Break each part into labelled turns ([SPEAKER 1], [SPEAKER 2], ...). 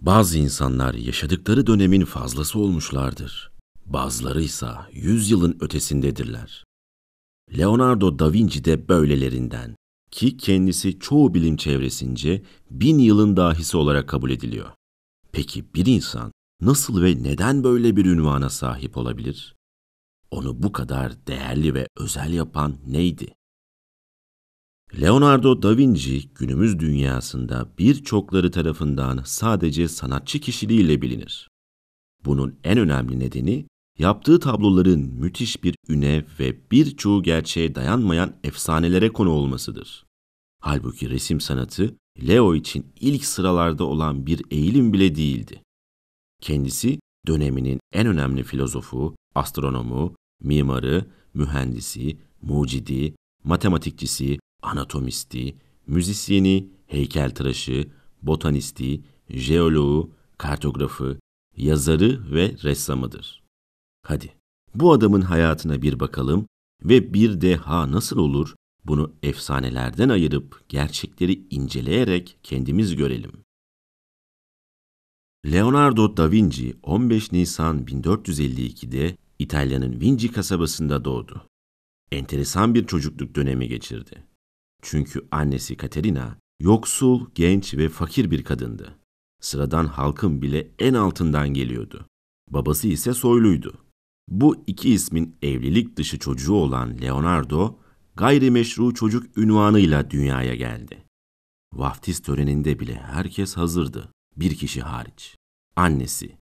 [SPEAKER 1] Bazı insanlar yaşadıkları dönemin fazlası olmuşlardır. Bazıları ise yüzyılın ötesindedirler. Leonardo da Vinci de böylelerinden ki kendisi çoğu bilim çevresince bin yılın dahisi olarak kabul ediliyor. Peki bir insan nasıl ve neden böyle bir ünvana sahip olabilir? Onu bu kadar değerli ve özel yapan neydi? Leonardo da Vinci günümüz dünyasında birçokları tarafından sadece sanatçı kişiliğiyle bilinir. Bunun en önemli nedeni yaptığı tabloların müthiş bir üne ve birçoğu gerçeğe dayanmayan efsanelere konu olmasıdır. Halbuki resim sanatı Leo için ilk sıralarda olan bir eğilim bile değildi. Kendisi döneminin en önemli filozofu, astronomu, mimarı, mühendisi, mucidi, matematikçisi, anatomisti, müzisyeni, heykeltıraşı, botanisti, jeoloğu, kartografı, yazarı ve ressamıdır. Hadi bu adamın hayatına bir bakalım ve bir deha nasıl olur bunu efsanelerden ayırıp gerçekleri inceleyerek kendimiz görelim. Leonardo da Vinci 15 Nisan 1452'de İtalya'nın Vinci kasabasında doğdu. Enteresan bir çocukluk dönemi geçirdi. Çünkü annesi Katerina yoksul, genç ve fakir bir kadındı. Sıradan halkın bile en altından geliyordu. Babası ise soyluydu. Bu iki ismin evlilik dışı çocuğu olan Leonardo, gayrimeşru çocuk ünvanıyla dünyaya geldi. Vaftiz töreninde bile herkes hazırdı, bir kişi hariç. Annesi.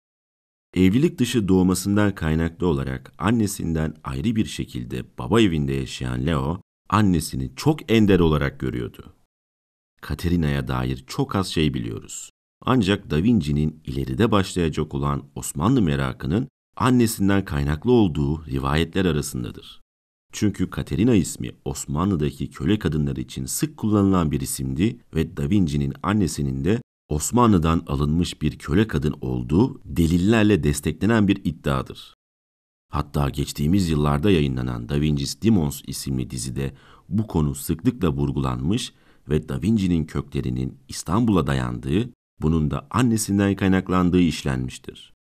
[SPEAKER 1] Evlilik dışı doğmasından kaynaklı olarak annesinden ayrı bir şekilde baba evinde yaşayan Leo, annesini çok ender olarak görüyordu. Katerina'ya dair çok az şey biliyoruz. Ancak Da Vinci'nin ileride başlayacak olan Osmanlı merakının annesinden kaynaklı olduğu rivayetler arasındadır. Çünkü Katerina ismi Osmanlı'daki köle kadınları için sık kullanılan bir isimdi ve Da Vinci'nin annesinin de Osmanlı'dan alınmış bir köle kadın olduğu delillerle desteklenen bir iddiadır. Hatta geçtiğimiz yıllarda yayınlanan Da Vinci's Demons isimli dizide bu konu sıklıkla vurgulanmış ve Da Vinci'nin köklerinin İstanbul'a dayandığı, bunun da annesinden kaynaklandığı işlenmiştir.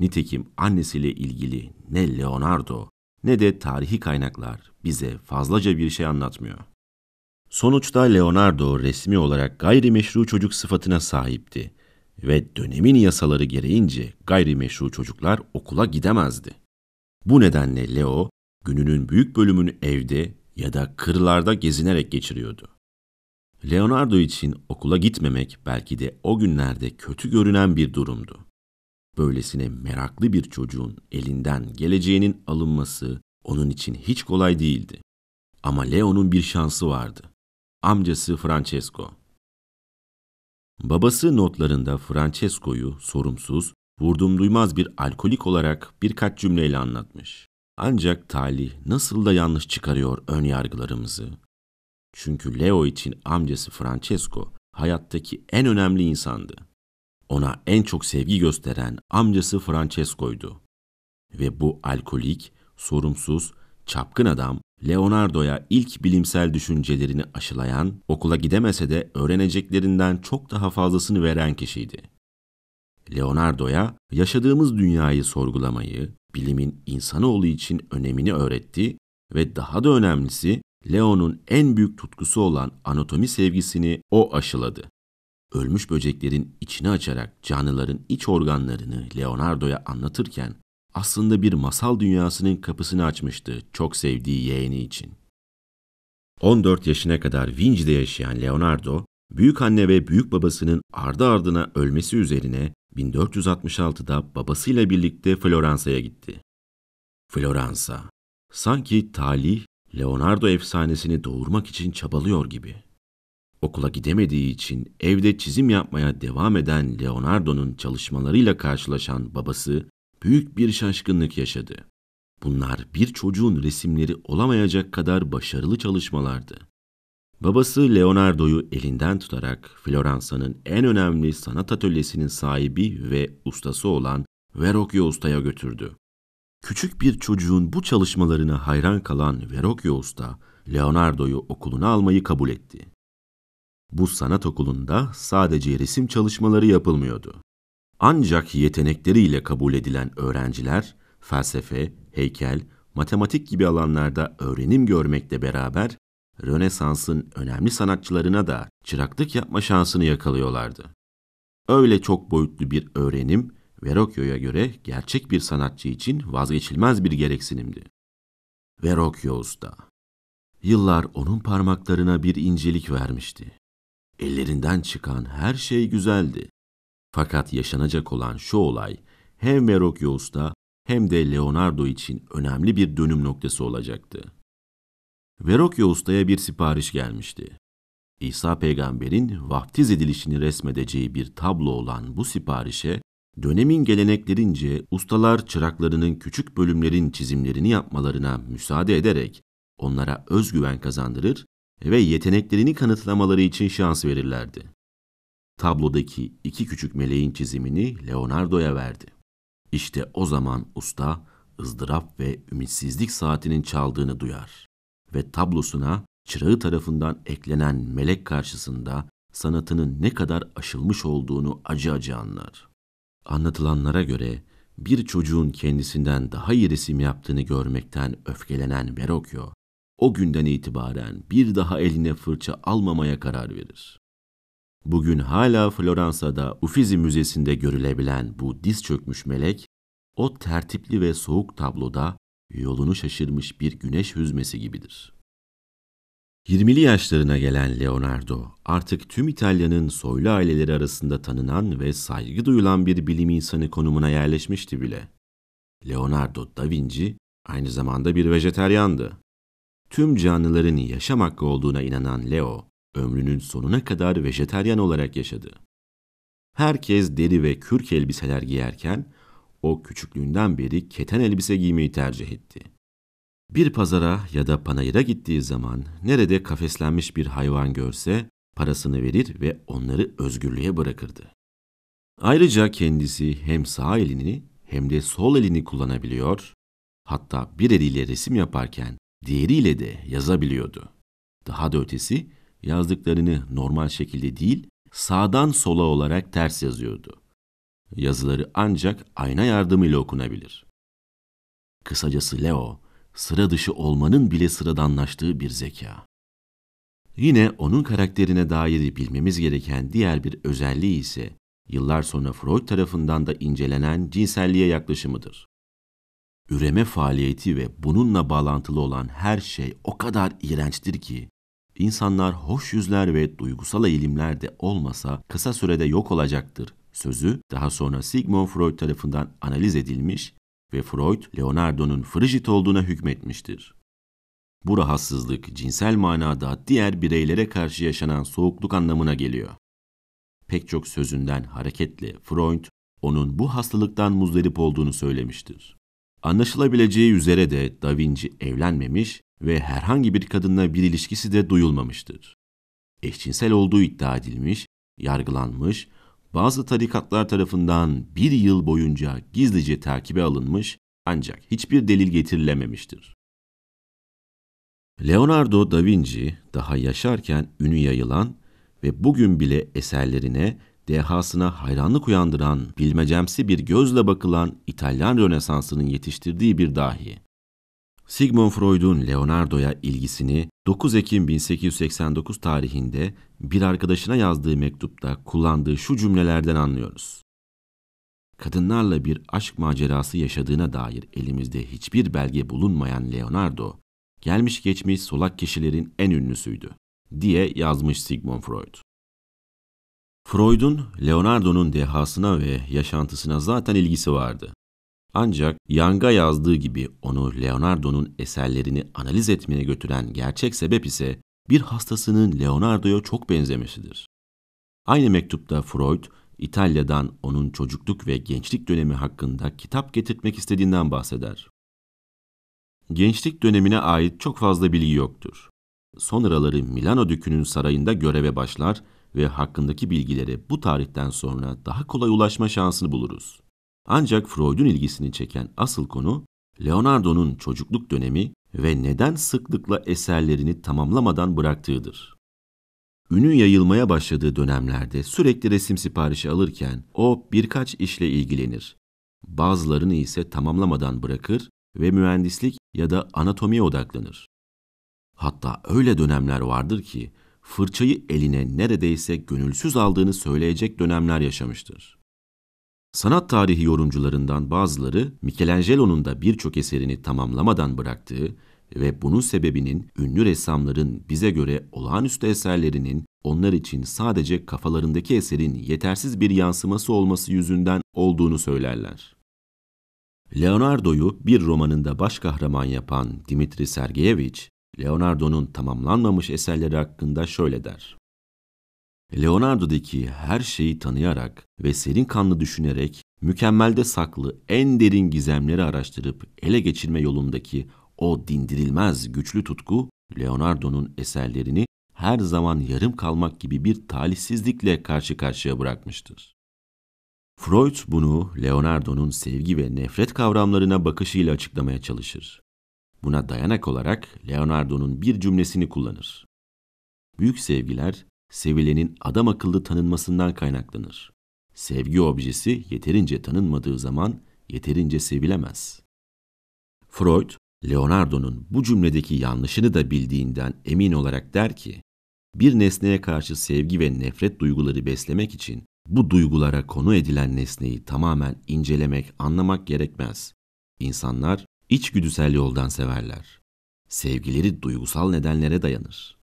[SPEAKER 1] Nitekim annesiyle ilgili ne Leonardo ne de tarihi kaynaklar bize fazlaca bir şey anlatmıyor. Sonuçta Leonardo resmi olarak gayrimeşru çocuk sıfatına sahipti ve dönemin yasaları gereğince gayrimeşru çocuklar okula gidemezdi. Bu nedenle Leo gününün büyük bölümünü evde ya da kırlarda gezinerek geçiriyordu. Leonardo için okula gitmemek belki de o günlerde kötü görünen bir durumdu. Böylesine meraklı bir çocuğun elinden geleceğinin alınması onun için hiç kolay değildi. Ama Leo'nun bir şansı vardı. Amcası Francesco. Babası notlarında Francesco'yu sorumsuz vurdum duymaz bir alkolik olarak birkaç cümleyle anlatmış. Ancak talih nasıl da yanlış çıkarıyor ön yargılarımızı. Çünkü Leo için amcası Francesco hayattaki en önemli insandı. Ona en çok sevgi gösteren amcası Francesco'ydu. Ve bu alkolik, sorumsuz, çapkın adam Leonardo'ya ilk bilimsel düşüncelerini aşılayan, okula gidemese de öğreneceklerinden çok daha fazlasını veren kişiydi. Leonardo'ya yaşadığımız dünyayı sorgulamayı, bilimin insanoğlu için önemini öğretti ve daha da önemlisi Leo'nun en büyük tutkusu olan anatomi sevgisini o aşıladı. Ölmüş böceklerin içini açarak canlıların iç organlarını Leonardo'ya anlatırken aslında bir masal dünyasının kapısını açmıştı çok sevdiği yeğeni için. 14 yaşına kadar Vinci'de yaşayan Leonardo, büyük anne ve büyük babasının ardı ardına ölmesi üzerine 1466'da babasıyla birlikte Floransa'ya gitti. Floransa, sanki talih Leonardo efsanesini doğurmak için çabalıyor gibi. Okula gidemediği için evde çizim yapmaya devam eden Leonardo'nun çalışmalarıyla karşılaşan babası büyük bir şaşkınlık yaşadı. Bunlar bir çocuğun resimleri olamayacak kadar başarılı çalışmalardı. Babası Leonardo'yu elinden tutarak Floransa'nın en önemli sanat atölyesinin sahibi ve ustası olan Verrocchio ustaya götürdü. Küçük bir çocuğun bu çalışmalarına hayran kalan Verrocchio usta, Leonardo'yu okuluna almayı kabul etti. Bu sanat okulunda sadece resim çalışmaları yapılmıyordu. Ancak yetenekleriyle kabul edilen öğrenciler felsefe, heykel, matematik gibi alanlarda öğrenim görmekle beraber Rönesans'ın önemli sanatçılarına da çıraklık yapma şansını yakalıyorlardı. Öyle çok boyutlu bir öğrenim Verrocchio'ya göre gerçek bir sanatçı için vazgeçilmez bir gereksinimdi. Verrocchio usta. Yıllar onun parmaklarına bir incelik vermişti. Ellerinden çıkan her şey güzeldi. Fakat yaşanacak olan şu olay hem Verrocchio usta hem de Leonardo için önemli bir dönüm noktası olacaktı. Verokya Usta'ya bir sipariş gelmişti. İsa peygamberin vaftiz edilişini resmedeceği bir tablo olan bu siparişe, dönemin geleneklerince ustalar çıraklarının küçük bölümlerin çizimlerini yapmalarına müsaade ederek onlara özgüven kazandırır ve yeteneklerini kanıtlamaları için şans verirlerdi. Tablodaki iki küçük meleğin çizimini Leonardo'ya verdi. İşte o zaman usta ızdırap ve ümitsizlik saatinin çaldığını duyar ve tablosuna çırağı tarafından eklenen melek karşısında sanatının ne kadar aşılmış olduğunu acı acı anlar. Anlatılanlara göre bir çocuğun kendisinden daha iyi resim yaptığını görmekten öfkelenen Verrocchio, o günden itibaren bir daha eline fırça almamaya karar verir. Bugün hala Floransa'da Uffizi Müzesi'nde görülebilen bu diz çökmüş melek, o tertipli ve soğuk tabloda yolunu şaşırmış bir güneş hüzmesi gibidir. 20'li yaşlarına gelen Leonardo artık tüm İtalya'nın soylu aileleri arasında tanınan ve saygı duyulan bir bilim insanı konumuna yerleşmişti bile. Leonardo da Vinci aynı zamanda bir vejeteryandı. Tüm canlıların yaşam hakkı olduğuna inanan Leo, ömrünün sonuna kadar vejeteryan olarak yaşadı. Herkes deri ve kürk elbiseler giyerken o küçüklüğünden beri keten elbise giymeyi tercih etti. Bir pazara ya da panayıra gittiği zaman nerede kafeslenmiş bir hayvan görse parasını verir ve onları özgürlüğe bırakırdı. Ayrıca kendisi hem sağ elini hem de sol elini kullanabiliyor, hatta bir eliyle resim yaparken diğeriyle de yazabiliyordu. Daha da ötesi yazdıklarını normal şekilde değil, sağdan sola olarak ters yazıyordu. Yazıları ancak ayna yardımıyla okunabilir. Kısacası Leo, sıra dışı olmanın bile sıradanlaştığı bir zeka. Yine onun karakterine dair bilmemiz gereken diğer bir özelliği ise yıllar sonra Freud tarafından da incelenen cinselliğe yaklaşımıdır. Üreme faaliyeti ve bununla bağlantılı olan her şey o kadar iğrençtir ki insanlar hoş yüzler ve duygusal eğilimler de olmasa kısa sürede yok olacaktır sözü daha sonra Sigmund Freud tarafından analiz edilmiş ve Freud Leonardo'nun frigid olduğuna hükmetmiştir. Bu rahatsızlık cinsel manada diğer bireylere karşı yaşanan soğukluk anlamına geliyor. Pek çok sözünden hareketle Freud onun bu hastalıktan muzdarip olduğunu söylemiştir. Anlaşılabileceği üzere de Da Vinci evlenmemiş ve herhangi bir kadınla bir ilişkisi de duyulmamıştır. Eşcinsel olduğu iddia edilmiş, yargılanmış bazı tarikatlar tarafından bir yıl boyunca gizlice takibe alınmış ancak hiçbir delil getirilememiştir. Leonardo da Vinci daha yaşarken ünü yayılan ve bugün bile eserlerine, dehasına hayranlık uyandıran, bilmecemsi bir gözle bakılan İtalyan Rönesansı'nın yetiştirdiği bir dahi. Sigmund Freud'un Leonardo'ya ilgisini 9 Ekim 1889 tarihinde bir arkadaşına yazdığı mektupta kullandığı şu cümlelerden anlıyoruz. Kadınlarla bir aşk macerası yaşadığına dair elimizde hiçbir belge bulunmayan Leonardo, gelmiş geçmiş solak kişilerin en ünlüsüydü diye yazmış Sigmund Freud. Freud'un Leonardo'nun dehasına ve yaşantısına zaten ilgisi vardı. Ancak Yang'a yazdığı gibi onu Leonardo'nun eserlerini analiz etmeye götüren gerçek sebep ise bir hastasının Leonardo'ya çok benzemesidir. Aynı mektupta Freud, İtalya'dan onun çocukluk ve gençlik dönemi hakkında kitap getirtmek istediğinden bahseder. Gençlik dönemine ait çok fazla bilgi yoktur. Sonraları Milano Dükü'nün sarayında göreve başlar ve hakkındaki bilgilere bu tarihten sonra daha kolay ulaşma şansını buluruz. Ancak Freud'un ilgisini çeken asıl konu Leonardo'nun çocukluk dönemi ve neden sıklıkla eserlerini tamamlamadan bıraktığıdır. Ünü yayılmaya başladığı dönemlerde sürekli resim siparişi alırken o birkaç işle ilgilenir. Bazılarını ise tamamlamadan bırakır ve mühendislik ya da anatomiye odaklanır. Hatta öyle dönemler vardır ki fırçayı eline neredeyse gönülsüz aldığını söyleyecek dönemler yaşamıştır. Sanat tarihi yorumcularından bazıları Michelangelo'nun da birçok eserini tamamlamadan bıraktığı ve bunun sebebinin ünlü ressamların bize göre olağanüstü eserlerinin onlar için sadece kafalarındaki eserin yetersiz bir yansıması olması yüzünden olduğunu söylerler. Leonardo'yu bir romanında baş kahraman yapan Dimitri Sergeyevich, Leonardo'nun tamamlanmamış eserleri hakkında şöyle der. Leonardo'daki her şeyi tanıyarak ve serin kanlı düşünerek mükemmelde saklı en derin gizemleri araştırıp ele geçirme yolundaki o dindirilmez güçlü tutku Leonardo'nun eserlerini her zaman yarım kalmak gibi bir talihsizlikle karşı karşıya bırakmıştır. Freud bunu Leonardo'nun sevgi ve nefret kavramlarına bakışıyla açıklamaya çalışır. Buna dayanak olarak Leonardo'nun bir cümlesini kullanır. Büyük sevgiler sevilenin adam akıllı tanınmasından kaynaklanır. Sevgi objesi yeterince tanınmadığı zaman yeterince sevilemez. Freud, Leonardo'nun bu cümledeki yanlışını da bildiğinden emin olarak der ki, bir nesneye karşı sevgi ve nefret duyguları beslemek için bu duygulara konu edilen nesneyi tamamen incelemek, anlamak gerekmez. İnsanlar içgüdüsel yoldan severler. Sevgileri duygusal nedenlere dayanır.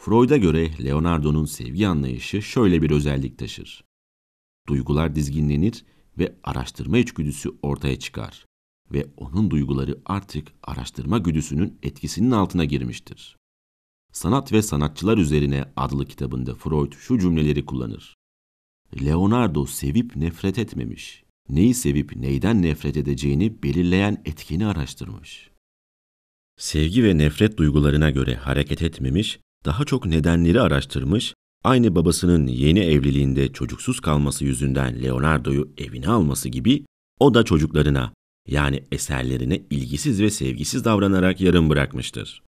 [SPEAKER 1] Freud'a göre Leonardo'nun sevgi anlayışı şöyle bir özellik taşır. Duygular dizginlenir ve araştırma içgüdüsü ortaya çıkar ve onun duyguları artık araştırma güdüsünün etkisinin altına girmiştir. Sanat ve Sanatçılar Üzerine adlı kitabında Freud şu cümleleri kullanır. Leonardo sevip nefret etmemiş. Neyi sevip neyden nefret edeceğini belirleyen etkeni araştırmış. Sevgi ve nefret duygularına göre hareket etmemiş daha çok nedenleri araştırmış, aynı babasının yeni evliliğinde çocuksuz kalması yüzünden Leonardo'yu evine alması gibi o da çocuklarına yani eserlerine ilgisiz ve sevgisiz davranarak yarım bırakmıştır.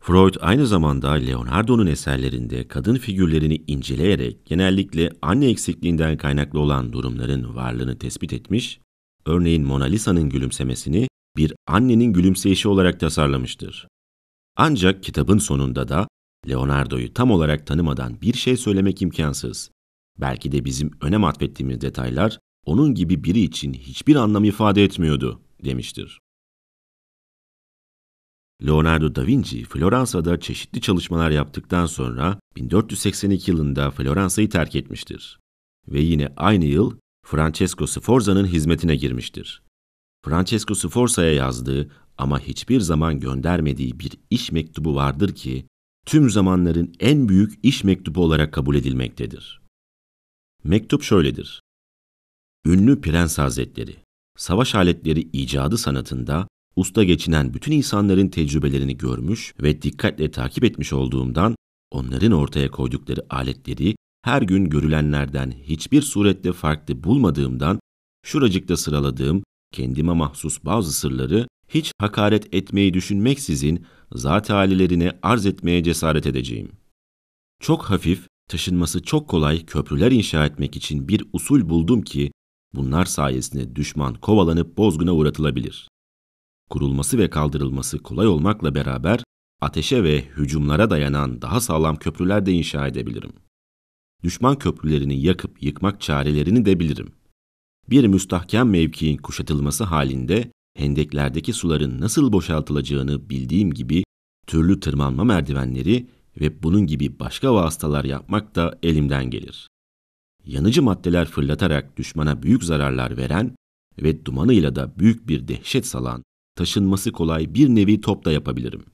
[SPEAKER 1] Freud aynı zamanda Leonardo'nun eserlerinde kadın figürlerini inceleyerek genellikle anne eksikliğinden kaynaklı olan durumların varlığını tespit etmiş, örneğin Mona Lisa'nın gülümsemesini bir annenin gülümseyişi olarak tasarlamıştır. Ancak kitabın sonunda da Leonardo'yu tam olarak tanımadan bir şey söylemek imkansız. Belki de bizim önem atfettiğimiz detaylar onun gibi biri için hiçbir anlam ifade etmiyordu demiştir. Leonardo da Vinci Floransa'da çeşitli çalışmalar yaptıktan sonra 1482 yılında Floransa'yı terk etmiştir ve yine aynı yıl Francesco Sforza'nın hizmetine girmiştir. Francesco Sforza'ya yazdığı ama hiçbir zaman göndermediği bir iş mektubu vardır ki tüm zamanların en büyük iş mektubu olarak kabul edilmektedir. Mektup şöyledir. Ünlü Prens Hazretleri, savaş aletleri icadı sanatında usta geçinen bütün insanların tecrübelerini görmüş ve dikkatle takip etmiş olduğumdan onların ortaya koydukları aletleri her gün görülenlerden hiçbir surette farklı bulmadığımdan şuracıkta sıraladığım kendime mahsus bazı sırları hiç hakaret etmeyi düşünmeksizin zat halilerine arz etmeye cesaret edeceğim. Çok hafif, taşınması çok kolay köprüler inşa etmek için bir usul buldum ki bunlar sayesinde düşman kovalanıp bozguna uğratılabilir. Kurulması ve kaldırılması kolay olmakla beraber ateşe ve hücumlara dayanan daha sağlam köprüler de inşa edebilirim. Düşman köprülerini yakıp yıkmak çarelerini de bilirim bir müstahkem mevkiin kuşatılması halinde hendeklerdeki suların nasıl boşaltılacağını bildiğim gibi türlü tırmanma merdivenleri ve bunun gibi başka vasıtalar yapmak da elimden gelir. Yanıcı maddeler fırlatarak düşmana büyük zararlar veren ve dumanıyla da büyük bir dehşet salan, taşınması kolay bir nevi top da yapabilirim.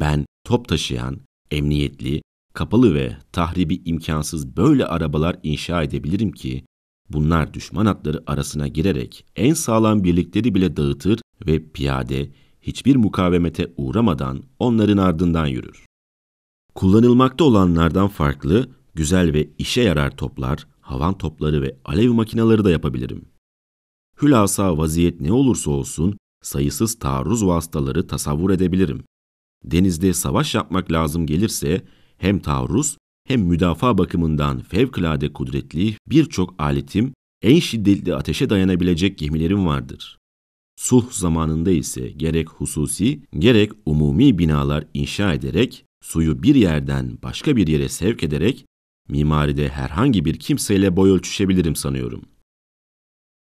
[SPEAKER 1] Ben top taşıyan, emniyetli, kapalı ve tahribi imkansız böyle arabalar inşa edebilirim ki Bunlar düşman atları arasına girerek en sağlam birlikleri bile dağıtır ve piyade hiçbir mukavemete uğramadan onların ardından yürür. Kullanılmakta olanlardan farklı, güzel ve işe yarar toplar, havan topları ve alev makineleri de yapabilirim. Hülasa vaziyet ne olursa olsun sayısız taarruz vasıtaları tasavvur edebilirim. Denizde savaş yapmak lazım gelirse hem taarruz hem müdafaa bakımından fevkalade kudretli birçok aletim en şiddetli ateşe dayanabilecek gemilerim vardır. Suh zamanında ise gerek hususi gerek umumi binalar inşa ederek suyu bir yerden başka bir yere sevk ederek mimaride herhangi bir kimseyle boy ölçüşebilirim sanıyorum.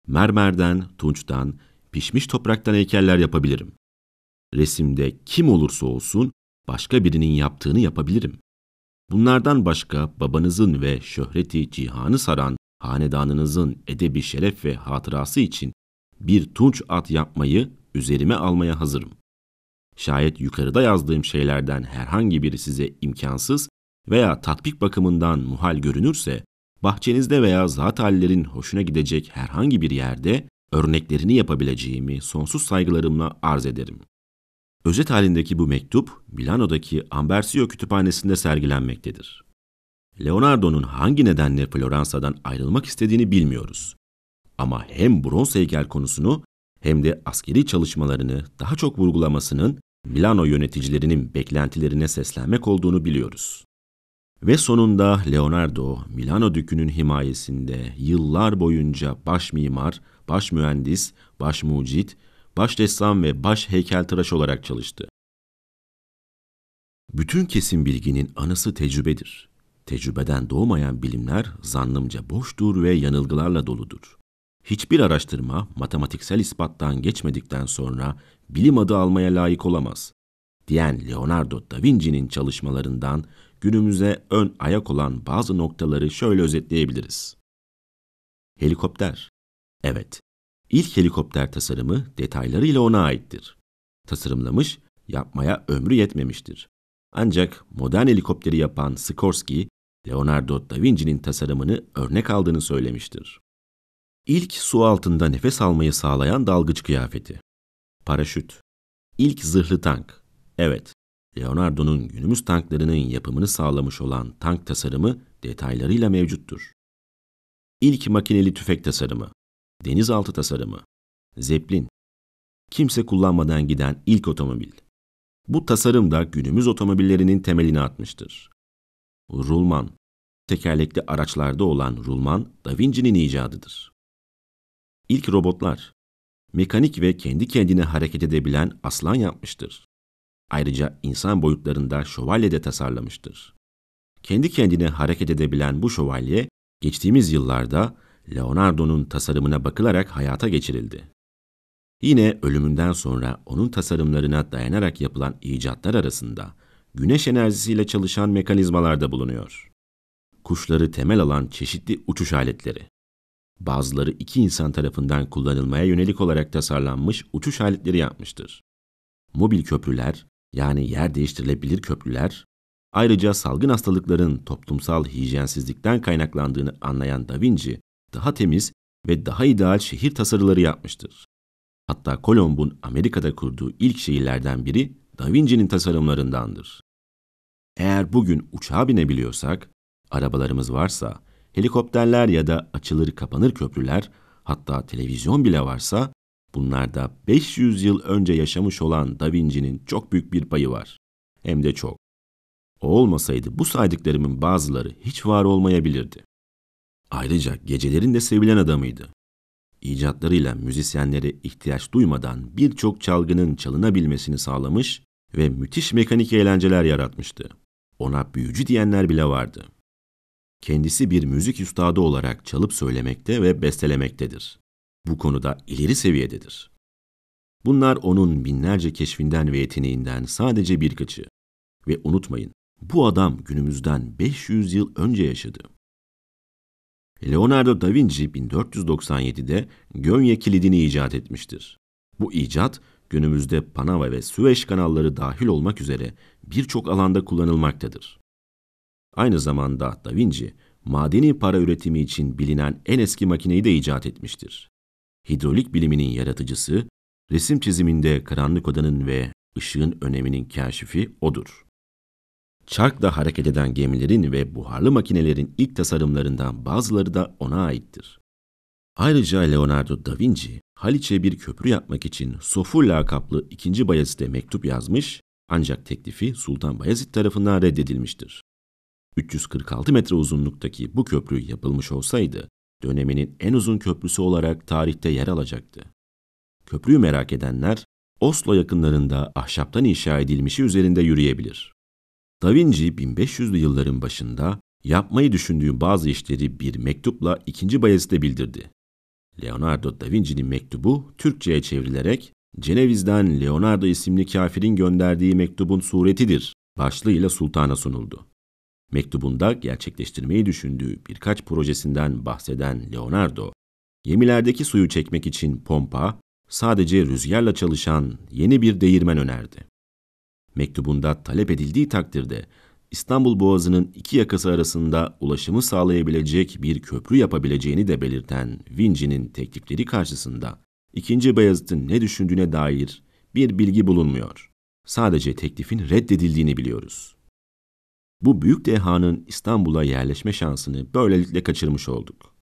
[SPEAKER 1] Mermerden, tunçtan, pişmiş topraktan heykeller yapabilirim. Resimde kim olursa olsun başka birinin yaptığını yapabilirim. Bunlardan başka babanızın ve şöhreti cihanı saran hanedanınızın edebi şeref ve hatırası için bir tunç at yapmayı üzerime almaya hazırım. Şayet yukarıda yazdığım şeylerden herhangi biri size imkansız veya tatbik bakımından muhal görünürse, bahçenizde veya zat hallerin hoşuna gidecek herhangi bir yerde örneklerini yapabileceğimi sonsuz saygılarımla arz ederim. Özet halindeki bu mektup Milano'daki Ambersio kütüphanesinde sergilenmektedir. Leonardo'nun hangi nedenle Floransa'dan ayrılmak istediğini bilmiyoruz. Ama hem bronz heykel konusunu hem de askeri çalışmalarını daha çok vurgulamasının Milano yöneticilerinin beklentilerine seslenmek olduğunu biliyoruz. Ve sonunda Leonardo, Milano Dükü'nün himayesinde yıllar boyunca baş mimar, baş mühendis, baş mucit, baş ressam ve baş heykeltıraş olarak çalıştı. Bütün kesin bilginin anası tecrübedir. Tecrübeden doğmayan bilimler zannımca boştur ve yanılgılarla doludur. Hiçbir araştırma matematiksel ispattan geçmedikten sonra bilim adı almaya layık olamaz diyen Leonardo da Vinci'nin çalışmalarından günümüze ön ayak olan bazı noktaları şöyle özetleyebiliriz. Helikopter. Evet, İlk helikopter tasarımı detaylarıyla ona aittir. Tasarımlamış, yapmaya ömrü yetmemiştir. Ancak modern helikopteri yapan Sikorsky, Leonardo da Vinci'nin tasarımını örnek aldığını söylemiştir. İlk su altında nefes almayı sağlayan dalgıç kıyafeti. Paraşüt. İlk zırhlı tank. Evet, Leonardo'nun günümüz tanklarının yapımını sağlamış olan tank tasarımı detaylarıyla mevcuttur. İlk makineli tüfek tasarımı. Denizaltı tasarımı. Zeplin. Kimse kullanmadan giden ilk otomobil. Bu tasarım da günümüz otomobillerinin temelini atmıştır. Rulman. Tekerlekli araçlarda olan rulman Da Vinci'nin icadıdır. İlk robotlar. Mekanik ve kendi kendine hareket edebilen aslan yapmıştır. Ayrıca insan boyutlarında şövalye de tasarlamıştır. Kendi kendine hareket edebilen bu şövalye geçtiğimiz yıllarda Leonardo'nun tasarımına bakılarak hayata geçirildi. Yine ölümünden sonra onun tasarımlarına dayanarak yapılan icatlar arasında güneş enerjisiyle çalışan mekanizmalar da bulunuyor. Kuşları temel alan çeşitli uçuş aletleri. Bazıları iki insan tarafından kullanılmaya yönelik olarak tasarlanmış uçuş aletleri yapmıştır. Mobil köprüler, yani yer değiştirilebilir köprüler, ayrıca salgın hastalıkların toplumsal hijyensizlikten kaynaklandığını anlayan Da Vinci, daha temiz ve daha ideal şehir tasarıları yapmıştır. Hatta Kolomb'un Amerika'da kurduğu ilk şehirlerden biri Da Vinci'nin tasarımlarındandır. Eğer bugün uçağa binebiliyorsak, arabalarımız varsa, helikopterler ya da açılır kapanır köprüler, hatta televizyon bile varsa, bunlarda 500 yıl önce yaşamış olan Da Vinci'nin çok büyük bir payı var. Hem de çok. O olmasaydı bu saydıklarımın bazıları hiç var olmayabilirdi. Ayrıca gecelerin de sevilen adamıydı. İcatlarıyla müzisyenlere ihtiyaç duymadan birçok çalgının çalınabilmesini sağlamış ve müthiş mekanik eğlenceler yaratmıştı. Ona büyücü diyenler bile vardı. Kendisi bir müzik üstadı olarak çalıp söylemekte ve bestelemektedir. Bu konuda ileri seviyededir. Bunlar onun binlerce keşfinden ve yeteneğinden sadece birkaçı. Ve unutmayın, bu adam günümüzden 500 yıl önce yaşadı. Leonardo da Vinci 1497'de Gönye kilidini icat etmiştir. Bu icat günümüzde Panama ve Süveyş kanalları dahil olmak üzere birçok alanda kullanılmaktadır. Aynı zamanda Da Vinci, madeni para üretimi için bilinen en eski makineyi de icat etmiştir. Hidrolik biliminin yaratıcısı, resim çiziminde karanlık odanın ve ışığın öneminin keşfi odur çarkla hareket eden gemilerin ve buharlı makinelerin ilk tasarımlarından bazıları da ona aittir. Ayrıca Leonardo da Vinci, Haliç'e bir köprü yapmak için Sofur lakaplı 2. Bayezid'e mektup yazmış ancak teklifi Sultan Bayezid tarafından reddedilmiştir. 346 metre uzunluktaki bu köprü yapılmış olsaydı, döneminin en uzun köprüsü olarak tarihte yer alacaktı. Köprüyü merak edenler, Oslo yakınlarında ahşaptan inşa edilmişi üzerinde yürüyebilir. Da Vinci 1500'lü yılların başında yapmayı düşündüğü bazı işleri bir mektupla 2. Bayezid'e bildirdi. Leonardo da Vinci'nin mektubu Türkçe'ye çevrilerek Ceneviz'den Leonardo isimli kafirin gönderdiği mektubun suretidir başlığıyla sultana sunuldu. Mektubunda gerçekleştirmeyi düşündüğü birkaç projesinden bahseden Leonardo, gemilerdeki suyu çekmek için pompa, sadece rüzgarla çalışan yeni bir değirmen önerdi. Mektubunda talep edildiği takdirde İstanbul Boğazı'nın iki yakası arasında ulaşımı sağlayabilecek bir köprü yapabileceğini de belirten Vinci'nin teklifleri karşısında ikinci Beyazıt'ın ne düşündüğüne dair bir bilgi bulunmuyor. Sadece teklifin reddedildiğini biliyoruz. Bu büyük dehanın İstanbul'a yerleşme şansını böylelikle kaçırmış olduk.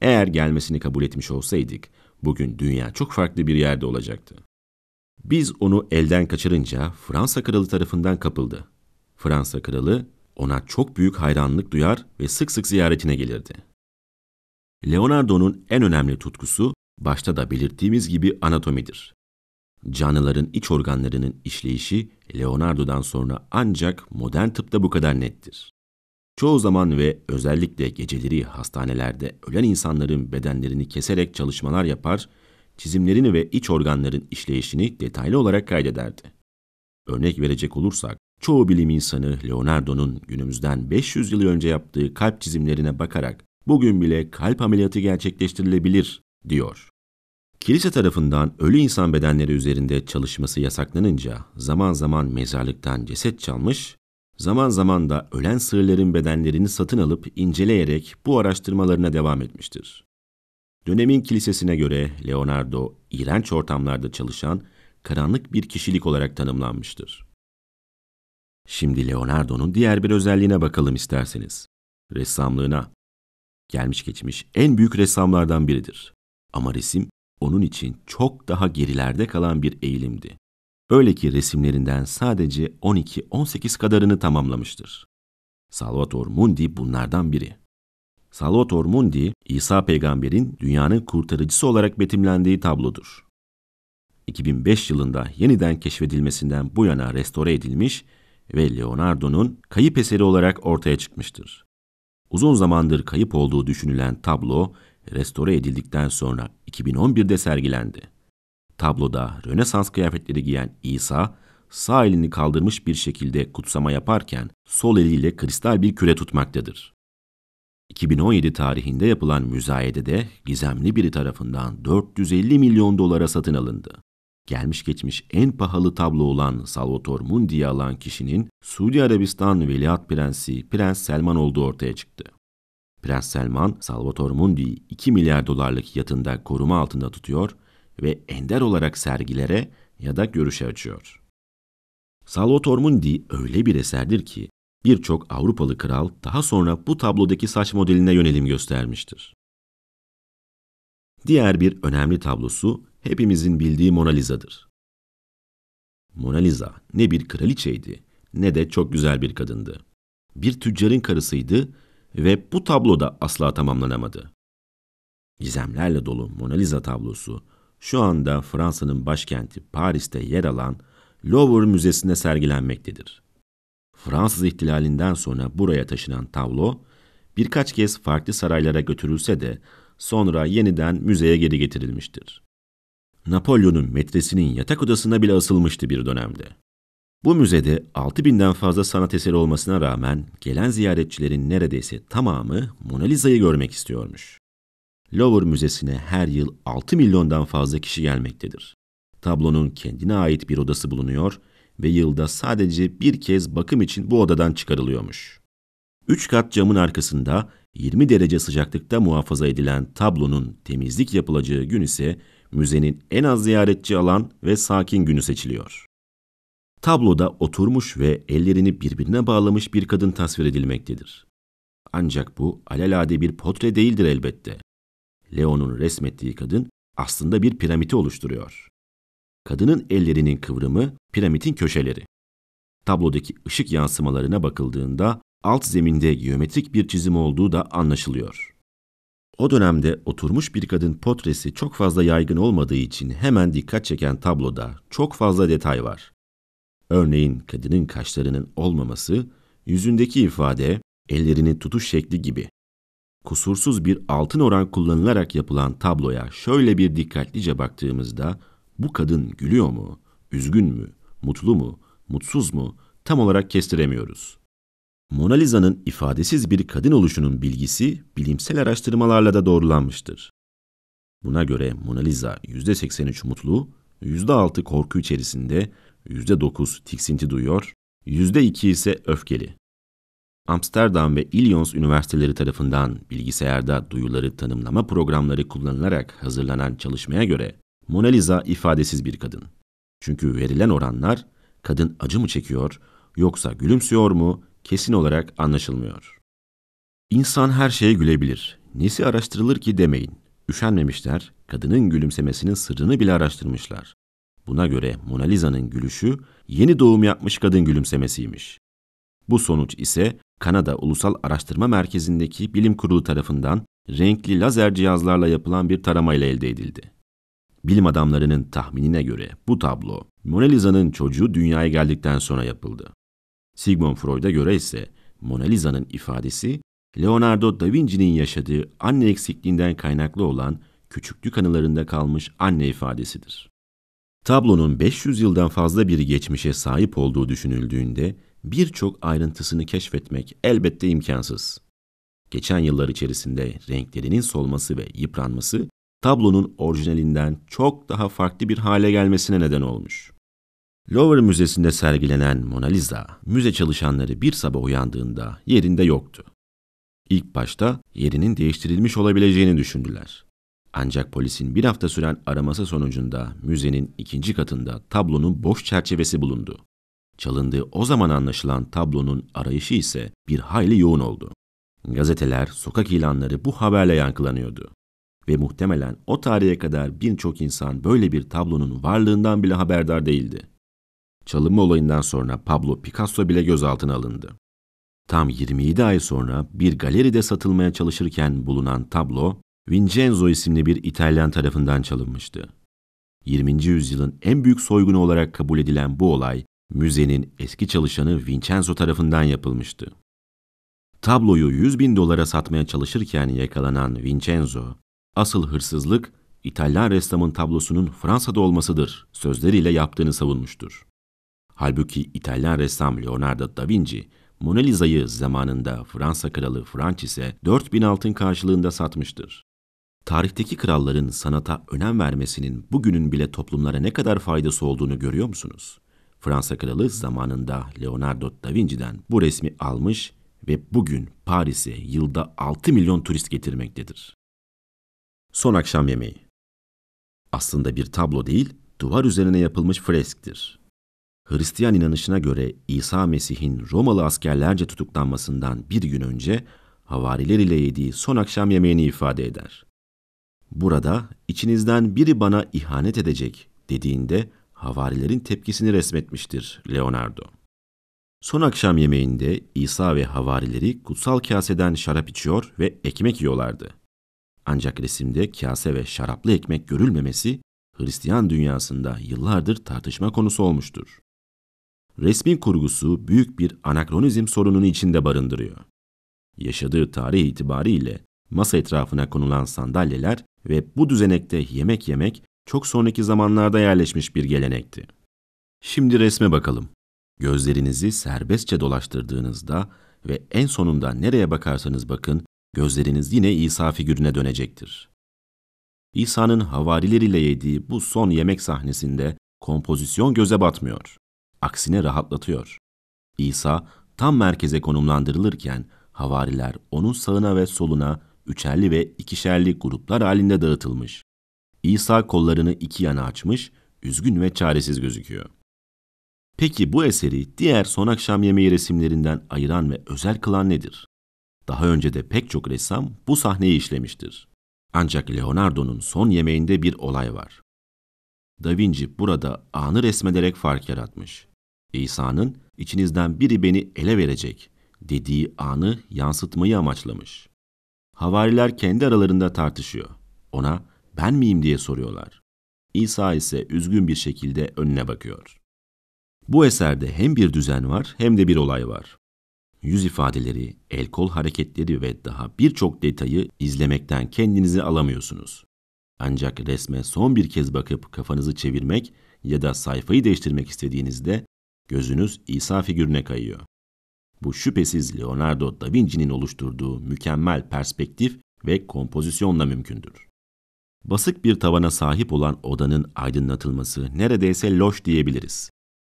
[SPEAKER 1] Eğer gelmesini kabul etmiş olsaydık, bugün dünya çok farklı bir yerde olacaktı. Biz onu elden kaçırınca Fransa kralı tarafından kapıldı. Fransa kralı ona çok büyük hayranlık duyar ve sık sık ziyaretine gelirdi. Leonardo'nun en önemli tutkusu başta da belirttiğimiz gibi anatomidir. Canlıların iç organlarının işleyişi Leonardo'dan sonra ancak modern tıpta bu kadar nettir. Çoğu zaman ve özellikle geceleri hastanelerde ölen insanların bedenlerini keserek çalışmalar yapar çizimlerini ve iç organların işleyişini detaylı olarak kaydederdi. Örnek verecek olursak, çoğu bilim insanı Leonardo'nun günümüzden 500 yıl önce yaptığı kalp çizimlerine bakarak bugün bile kalp ameliyatı gerçekleştirilebilir diyor. Kilise tarafından ölü insan bedenleri üzerinde çalışması yasaklanınca zaman zaman mezarlıktan ceset çalmış, zaman zaman da ölen sığırların bedenlerini satın alıp inceleyerek bu araştırmalarına devam etmiştir. Dönemin kilisesine göre Leonardo, iğrenç ortamlarda çalışan, karanlık bir kişilik olarak tanımlanmıştır. Şimdi Leonardo'nun diğer bir özelliğine bakalım isterseniz. Ressamlığına. Gelmiş geçmiş en büyük ressamlardan biridir. Ama resim onun için çok daha gerilerde kalan bir eğilimdi. Öyle ki resimlerinden sadece 12-18 kadarını tamamlamıştır. Salvator Mundi bunlardan biri. Salvator Mundi, İsa peygamberin dünyanın kurtarıcısı olarak betimlendiği tablodur. 2005 yılında yeniden keşfedilmesinden bu yana restore edilmiş ve Leonardo'nun kayıp eseri olarak ortaya çıkmıştır. Uzun zamandır kayıp olduğu düşünülen tablo restore edildikten sonra 2011'de sergilendi. Tabloda Rönesans kıyafetleri giyen İsa sağ elini kaldırmış bir şekilde kutsama yaparken sol eliyle kristal bir küre tutmaktadır. 2017 tarihinde yapılan müzayedede gizemli biri tarafından 450 milyon dolara satın alındı. Gelmiş geçmiş en pahalı tablo olan Salvator Mundi'yi alan kişinin Suudi Arabistan Veliaht Prensi Prens Selman olduğu ortaya çıktı. Prens Selman, Salvator Mundi'yi 2 milyar dolarlık yatında koruma altında tutuyor ve ender olarak sergilere ya da görüşe açıyor. Salvator Mundi öyle bir eserdir ki Birçok Avrupalı kral daha sonra bu tablodaki saç modeline yönelim göstermiştir. Diğer bir önemli tablosu hepimizin bildiği Mona Lisa'dır. Mona Lisa ne bir kraliçeydi ne de çok güzel bir kadındı. Bir tüccarın karısıydı ve bu tablo da asla tamamlanamadı. Gizemlerle dolu Mona Lisa tablosu şu anda Fransa'nın başkenti Paris'te yer alan Louvre Müzesi'nde sergilenmektedir. Fransız ihtilalinden sonra buraya taşınan tablo birkaç kez farklı saraylara götürülse de sonra yeniden müzeye geri getirilmiştir. Napolyon'un metresinin yatak odasına bile asılmıştı bir dönemde. Bu müzede 6000'den fazla sanat eseri olmasına rağmen gelen ziyaretçilerin neredeyse tamamı Mona Lisa'yı görmek istiyormuş. Louvre Müzesi'ne her yıl 6 milyondan fazla kişi gelmektedir. Tablonun kendine ait bir odası bulunuyor ve yılda sadece bir kez bakım için bu odadan çıkarılıyormuş. Üç kat camın arkasında 20 derece sıcaklıkta muhafaza edilen tablonun temizlik yapılacağı gün ise müzenin en az ziyaretçi alan ve sakin günü seçiliyor. Tabloda oturmuş ve ellerini birbirine bağlamış bir kadın tasvir edilmektedir. Ancak bu alelade bir portre değildir elbette. Leon'un resmettiği kadın aslında bir piramidi oluşturuyor. Kadının ellerinin kıvrımı piramidin köşeleri. Tablodaki ışık yansımalarına bakıldığında alt zeminde geometrik bir çizim olduğu da anlaşılıyor. O dönemde oturmuş bir kadın portresi çok fazla yaygın olmadığı için hemen dikkat çeken tabloda çok fazla detay var. Örneğin kadının kaşlarının olmaması, yüzündeki ifade, ellerini tutuş şekli gibi. Kusursuz bir altın oran kullanılarak yapılan tabloya şöyle bir dikkatlice baktığımızda bu kadın gülüyor mu, üzgün mü, mutlu mu, mutsuz mu tam olarak kestiremiyoruz. Mona Lisa'nın ifadesiz bir kadın oluşunun bilgisi bilimsel araştırmalarla da doğrulanmıştır. Buna göre Mona Lisa %83 mutlu, %6 korku içerisinde, %9 tiksinti duyuyor, %2 ise öfkeli. Amsterdam ve Illinois üniversiteleri tarafından bilgisayarda duyuları tanımlama programları kullanılarak hazırlanan çalışmaya göre Mona Lisa ifadesiz bir kadın. Çünkü verilen oranlar kadın acı mı çekiyor yoksa gülümsüyor mu kesin olarak anlaşılmıyor. İnsan her şeye gülebilir. Nesi araştırılır ki demeyin. Üşenmemişler, kadının gülümsemesinin sırrını bile araştırmışlar. Buna göre Mona Lisa'nın gülüşü yeni doğum yapmış kadın gülümsemesiymiş. Bu sonuç ise Kanada Ulusal Araştırma Merkezi'ndeki bilim kurulu tarafından renkli lazer cihazlarla yapılan bir tarama ile elde edildi. Bilim adamlarının tahminine göre bu tablo Mona Lisa'nın çocuğu dünyaya geldikten sonra yapıldı. Sigmund Freud'a göre ise Mona Lisa'nın ifadesi Leonardo da Vinci'nin yaşadığı anne eksikliğinden kaynaklı olan küçüklük anılarında kalmış anne ifadesidir. Tablonun 500 yıldan fazla bir geçmişe sahip olduğu düşünüldüğünde birçok ayrıntısını keşfetmek elbette imkansız. Geçen yıllar içerisinde renklerinin solması ve yıpranması tablonun orijinalinden çok daha farklı bir hale gelmesine neden olmuş. Louvre Müzesi'nde sergilenen Mona Lisa, müze çalışanları bir sabah uyandığında yerinde yoktu. İlk başta yerinin değiştirilmiş olabileceğini düşündüler. Ancak polisin bir hafta süren araması sonucunda müzenin ikinci katında tablonun boş çerçevesi bulundu. Çalındığı o zaman anlaşılan tablonun arayışı ise bir hayli yoğun oldu. Gazeteler, sokak ilanları bu haberle yankılanıyordu. Ve muhtemelen o tarihe kadar birçok insan böyle bir tablonun varlığından bile haberdar değildi. Çalınma olayından sonra Pablo Picasso bile gözaltına alındı. Tam 27 ay sonra bir galeride satılmaya çalışırken bulunan tablo, Vincenzo isimli bir İtalyan tarafından çalınmıştı. 20. yüzyılın en büyük soygunu olarak kabul edilen bu olay, müzenin eski çalışanı Vincenzo tarafından yapılmıştı. Tabloyu 100 bin dolara satmaya çalışırken yakalanan Vincenzo, Asıl hırsızlık İtalyan ressamın tablosunun Fransa'da olmasıdır sözleriyle yaptığını savunmuştur. Halbuki İtalyan ressam Leonardo da Vinci, Mona Lisa'yı zamanında Fransa kralı Francis'e 4000 altın karşılığında satmıştır. Tarihteki kralların sanata önem vermesinin bugünün bile toplumlara ne kadar faydası olduğunu görüyor musunuz? Fransa kralı zamanında Leonardo da Vinci'den bu resmi almış ve bugün Paris'e yılda 6 milyon turist getirmektedir. Son akşam yemeği. Aslında bir tablo değil, duvar üzerine yapılmış fresktir. Hristiyan inanışına göre İsa Mesih'in Romalı askerlerce tutuklanmasından bir gün önce havariler ile yediği son akşam yemeğini ifade eder. Burada içinizden biri bana ihanet edecek dediğinde havarilerin tepkisini resmetmiştir Leonardo. Son akşam yemeğinde İsa ve havarileri kutsal kaseden şarap içiyor ve ekmek yiyorlardı. Ancak resimde kase ve şaraplı ekmek görülmemesi Hristiyan dünyasında yıllardır tartışma konusu olmuştur. Resmin kurgusu büyük bir anakronizm sorununu içinde barındırıyor. Yaşadığı tarih itibariyle masa etrafına konulan sandalyeler ve bu düzenekte yemek yemek çok sonraki zamanlarda yerleşmiş bir gelenekti. Şimdi resme bakalım. Gözlerinizi serbestçe dolaştırdığınızda ve en sonunda nereye bakarsanız bakın gözleriniz yine İsa figürüne dönecektir. İsa'nın havarileriyle yediği bu son yemek sahnesinde kompozisyon göze batmıyor. Aksine rahatlatıyor. İsa tam merkeze konumlandırılırken havariler onun sağına ve soluna üçerli ve ikişerli gruplar halinde dağıtılmış. İsa kollarını iki yana açmış, üzgün ve çaresiz gözüküyor. Peki bu eseri diğer son akşam yemeği resimlerinden ayıran ve özel kılan nedir? Daha önce de pek çok ressam bu sahneyi işlemiştir. Ancak Leonardo'nun son yemeğinde bir olay var. Da Vinci burada anı resmederek fark yaratmış. İsa'nın içinizden biri beni ele verecek dediği anı yansıtmayı amaçlamış. Havariler kendi aralarında tartışıyor. Ona ben miyim diye soruyorlar. İsa ise üzgün bir şekilde önüne bakıyor. Bu eserde hem bir düzen var hem de bir olay var yüz ifadeleri, el kol hareketleri ve daha birçok detayı izlemekten kendinizi alamıyorsunuz. Ancak resme son bir kez bakıp kafanızı çevirmek ya da sayfayı değiştirmek istediğinizde gözünüz İsa figürüne kayıyor. Bu şüphesiz Leonardo da Vinci'nin oluşturduğu mükemmel perspektif ve kompozisyonla mümkündür. Basık bir tavana sahip olan odanın aydınlatılması neredeyse loş diyebiliriz.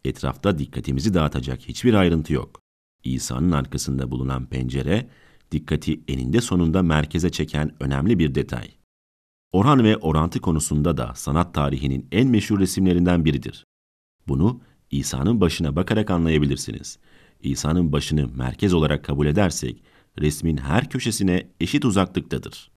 [SPEAKER 1] Etrafta dikkatimizi dağıtacak hiçbir ayrıntı yok. İsa'nın arkasında bulunan pencere, dikkati eninde sonunda merkeze çeken önemli bir detay. Orhan ve orantı konusunda da sanat tarihinin en meşhur resimlerinden biridir. Bunu İsa'nın başına bakarak anlayabilirsiniz. İsa'nın başını merkez olarak kabul edersek, resmin her köşesine eşit uzaklıktadır.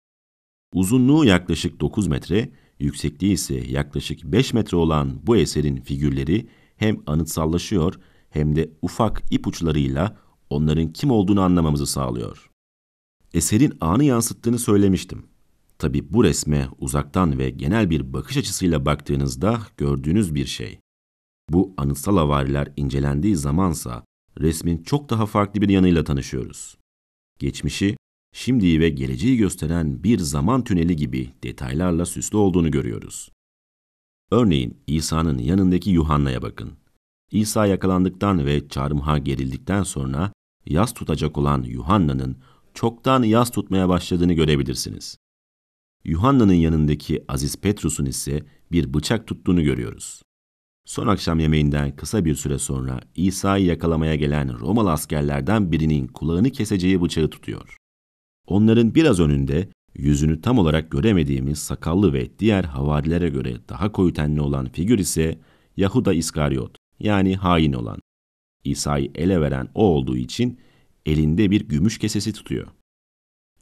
[SPEAKER 1] Uzunluğu yaklaşık 9 metre, yüksekliği ise yaklaşık 5 metre olan bu eserin figürleri hem anıtsallaşıyor hem de ufak ipuçlarıyla onların kim olduğunu anlamamızı sağlıyor. Eserin anı yansıttığını söylemiştim. Tabi bu resme uzaktan ve genel bir bakış açısıyla baktığınızda gördüğünüz bir şey. Bu anıtsal avariler incelendiği zamansa resmin çok daha farklı bir yanıyla tanışıyoruz. Geçmişi, şimdiyi ve geleceği gösteren bir zaman tüneli gibi detaylarla süslü olduğunu görüyoruz. Örneğin İsa'nın yanındaki Yuhanna'ya bakın. İsa yakalandıktan ve çarmıha gerildikten sonra yaz tutacak olan Yuhanna'nın çoktan yaz tutmaya başladığını görebilirsiniz. Yuhanna'nın yanındaki Aziz Petrus'un ise bir bıçak tuttuğunu görüyoruz. Son akşam yemeğinden kısa bir süre sonra İsa'yı yakalamaya gelen Romalı askerlerden birinin kulağını keseceği bıçağı tutuyor. Onların biraz önünde yüzünü tam olarak göremediğimiz sakallı ve diğer havarilere göre daha koyu tenli olan figür ise Yahuda İskariot yani hain olan. İsa'yı ele veren o olduğu için elinde bir gümüş kesesi tutuyor.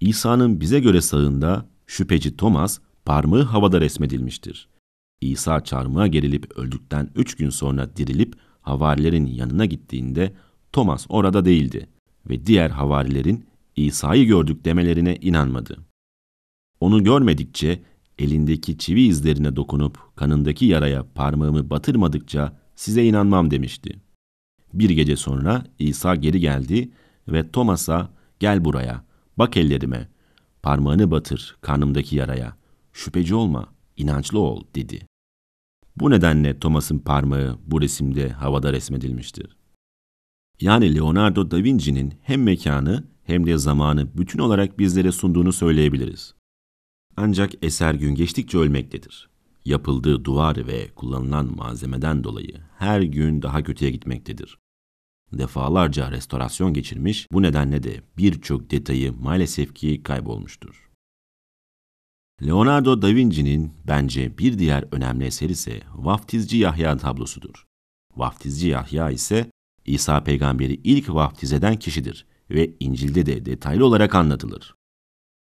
[SPEAKER 1] İsa'nın bize göre sağında şüpheci Thomas parmağı havada resmedilmiştir. İsa çarmıha gerilip öldükten üç gün sonra dirilip havarilerin yanına gittiğinde Thomas orada değildi ve diğer havarilerin İsa'yı gördük demelerine inanmadı. Onu görmedikçe elindeki çivi izlerine dokunup kanındaki yaraya parmağımı batırmadıkça size inanmam demişti. Bir gece sonra İsa geri geldi ve Thomas'a gel buraya, bak ellerime, parmağını batır karnımdaki yaraya, şüpheci olma, inançlı ol dedi. Bu nedenle Thomas'ın parmağı bu resimde havada resmedilmiştir. Yani Leonardo da Vinci'nin hem mekanı hem de zamanı bütün olarak bizlere sunduğunu söyleyebiliriz. Ancak eser gün geçtikçe ölmektedir yapıldığı duvar ve kullanılan malzemeden dolayı her gün daha kötüye gitmektedir. Defalarca restorasyon geçirmiş, bu nedenle de birçok detayı maalesef ki kaybolmuştur. Leonardo da Vinci'nin bence bir diğer önemli eseri ise Vaftizci Yahya tablosudur. Vaftizci Yahya ise İsa peygamberi ilk vaftiz eden kişidir ve İncil'de de detaylı olarak anlatılır.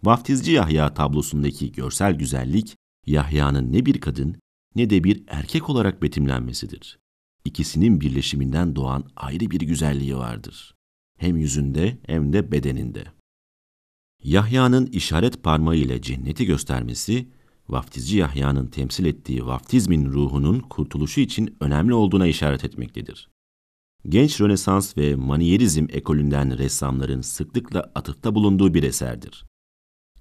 [SPEAKER 1] Vaftizci Yahya tablosundaki görsel güzellik Yahya'nın ne bir kadın ne de bir erkek olarak betimlenmesidir. İkisinin birleşiminden doğan ayrı bir güzelliği vardır. Hem yüzünde hem de bedeninde. Yahya'nın işaret parmağı ile cenneti göstermesi, vaftizci Yahya'nın temsil ettiği vaftizmin ruhunun kurtuluşu için önemli olduğuna işaret etmektedir. Genç Rönesans ve Manierizm ekolünden ressamların sıklıkla atıfta bulunduğu bir eserdir.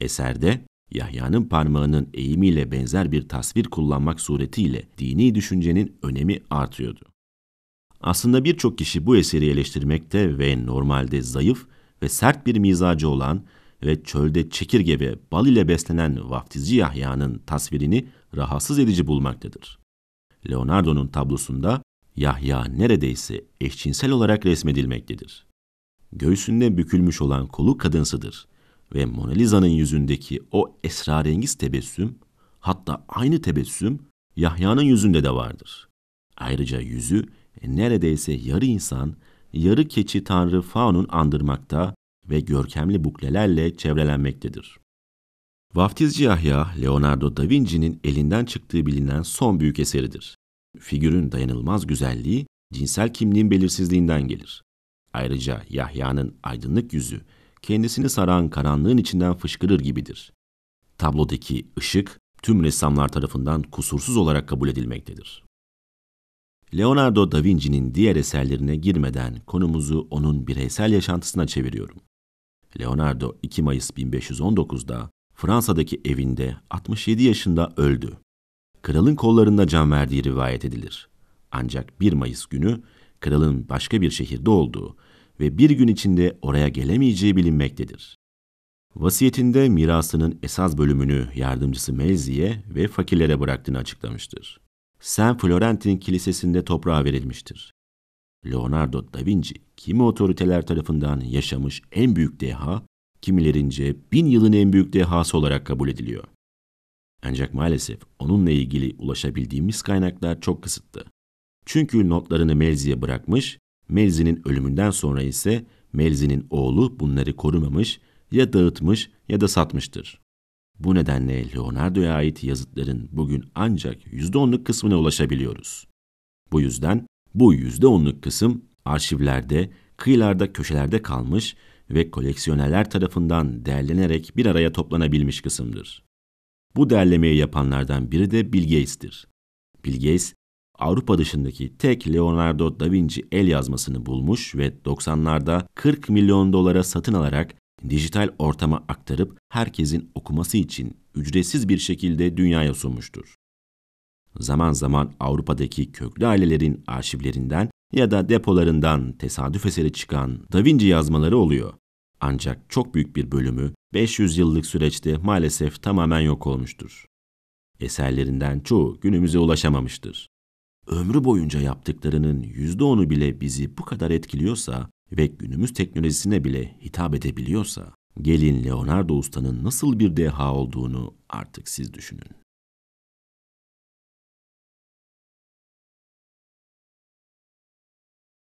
[SPEAKER 1] Eserde Yahya'nın parmağının eğimiyle benzer bir tasvir kullanmak suretiyle dini düşüncenin önemi artıyordu. Aslında birçok kişi bu eseri eleştirmekte ve normalde zayıf ve sert bir mizacı olan ve çölde çekirge ve bal ile beslenen vaftizci Yahya'nın tasvirini rahatsız edici bulmaktadır. Leonardo'nun tablosunda Yahya neredeyse eşcinsel olarak resmedilmektedir. Göğsünde bükülmüş olan kolu kadınsıdır ve Mona Lisa'nın yüzündeki o esrarengiz tebessüm, hatta aynı tebessüm Yahya'nın yüzünde de vardır. Ayrıca yüzü neredeyse yarı insan, yarı keçi tanrı Faun'un andırmakta ve görkemli buklelerle çevrelenmektedir. Vaftizci Yahya, Leonardo da Vinci'nin elinden çıktığı bilinen son büyük eseridir. Figürün dayanılmaz güzelliği cinsel kimliğin belirsizliğinden gelir. Ayrıca Yahya'nın aydınlık yüzü kendisini saran karanlığın içinden fışkırır gibidir. Tablodaki ışık tüm ressamlar tarafından kusursuz olarak kabul edilmektedir. Leonardo da Vinci'nin diğer eserlerine girmeden konumuzu onun bireysel yaşantısına çeviriyorum. Leonardo 2 Mayıs 1519'da Fransa'daki evinde 67 yaşında öldü. Kralın kollarında can verdiği rivayet edilir. Ancak 1 Mayıs günü kralın başka bir şehirde olduğu ve bir gün içinde oraya gelemeyeceği bilinmektedir. Vasiyetinde mirasının esas bölümünü yardımcısı Melzi'ye ve fakirlere bıraktığını açıklamıştır. San Florentin Kilisesi'nde toprağa verilmiştir. Leonardo da Vinci, kimi otoriteler tarafından yaşamış en büyük deha, kimilerince bin yılın en büyük dehası olarak kabul ediliyor. Ancak maalesef onunla ilgili ulaşabildiğimiz kaynaklar çok kısıtlı. Çünkü notlarını Melzi'ye bırakmış Melzi'nin ölümünden sonra ise Melzi'nin oğlu bunları korumamış, ya dağıtmış ya da satmıştır. Bu nedenle Leonardo'ya ait yazıtların bugün ancak %10'luk kısmına ulaşabiliyoruz. Bu yüzden bu %10'luk kısım arşivlerde, kıyılarda, köşelerde kalmış ve koleksiyonerler tarafından değerlenerek bir araya toplanabilmiş kısımdır. Bu değerlemeyi yapanlardan biri de Bill Gates'tir. Bill Gates Avrupa dışındaki tek Leonardo da Vinci el yazmasını bulmuş ve 90'larda 40 milyon dolara satın alarak dijital ortama aktarıp herkesin okuması için ücretsiz bir şekilde dünyaya sunmuştur. Zaman zaman Avrupa'daki köklü ailelerin arşivlerinden ya da depolarından tesadüf eseri çıkan Da Vinci yazmaları oluyor. Ancak çok büyük bir bölümü 500 yıllık süreçte maalesef tamamen yok olmuştur. Eserlerinden çoğu günümüze ulaşamamıştır ömrü boyunca yaptıklarının yüzde onu bile bizi bu kadar etkiliyorsa ve günümüz teknolojisine bile hitap edebiliyorsa, gelin Leonardo Usta'nın nasıl bir deha olduğunu artık siz düşünün.